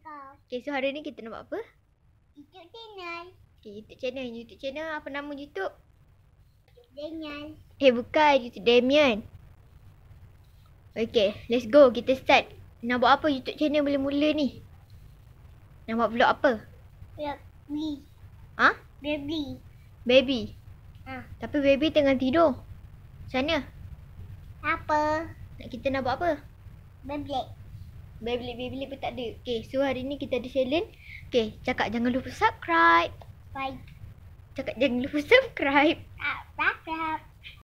kau. Okey, so hari ni kita nak buat apa? YouTube channel. Okey, YouTube channel. YouTube channel apa nama YouTube? Daniel. Eh, bukan YouTube Damian. Okay, let's go. Kita start. Nak buat apa YouTube channel boleh mula ni? Nak buat vlog apa? Baby. Ha? Baby. Baby. Ha. Tapi baby tengah tidur. Macam mana? Apa? kita nak buat apa? Beyblade. Beyblade-beyblade pun tak ada. Okay, so hari ni kita ada challenge. Okay, cakap jangan lupa subscribe. Bye. Cakap jangan lupa subscribe. Subscribe.